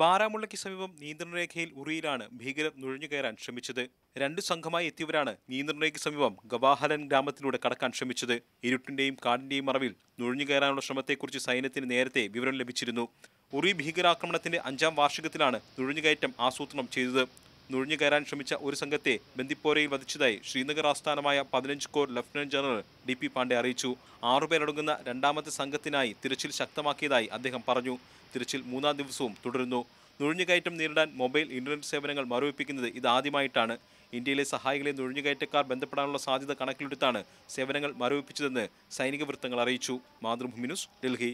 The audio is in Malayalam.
ബാരാമുള്ളയ്ക്ക് സമീപം രേഖയിൽ ഉറിയിലാണ് ഭീകരർ നുഴഞ്ഞുകയറാൻ ശ്രമിച്ചത് രണ്ട് സംഘമായി എത്തിയവരാണ് നിയന്ത്രണരേഖയ്ക്ക് സമീപം ഗവാഹലൻ ഗ്രാമത്തിലൂടെ കടക്കാൻ ശ്രമിച്ചത് ഇരുട്ടിന്റെയും കാടിന്റെയും മറവിൽ നുഴഞ്ഞുകയറാനുള്ള ശ്രമത്തെക്കുറിച്ച് സൈന്യത്തിന് നേരത്തെ വിവരം ലഭിച്ചിരുന്നു ഉറി ഭീകരാക്രമണത്തിന്റെ അഞ്ചാം വാർഷികത്തിലാണ് നുഴഞ്ഞുകയറ്റം ആസൂത്രണം ചെയ്തത് നുഴഞ്ഞു കയറാൻ ശ്രമിച്ച ഒരു സംഘത്തെ ബന്ദിപ്പോരയിൽ വധിച്ചതായി ശ്രീനഗർ ആസ്ഥാനമായ പതിനഞ്ച് corps lieutenant general D P Pande അറിയിച്ചു ആറുപേരടങ്ങുന്ന രണ്ടാമത്തെ സംഘത്തിനായി തിരച്ചിൽ ശക്തമാക്കിയതായി അദ്ദേഹം പറഞ്ഞു തിരച്ചിൽ മൂന്നാം ദിവസവും തുടരുന്നു നുഴഞ്ഞുകയറ്റം നേരിടാൻ മൊബൈൽ ഇന്റർനെറ്റ് സേവനങ്ങൾ മരവിപ്പിക്കുന്നത് ഇതാദ്യമായിട്ടാണ് ഇന്ത്യയിലെ സഹായികളെ നുഴഞ്ഞുകയറ്റക്കാർ ബന്ധപ്പെടാനുള്ള സാധ്യത കണക്കിലെടുത്താണ് സേവനങ്ങൾ മരവിപ്പിച്ചതെന്ന് സൈനിക വൃത്തങ്ങൾ അറിയിച്ചു മാതൃഭൂമി ന്യൂസ് ഡൽഹി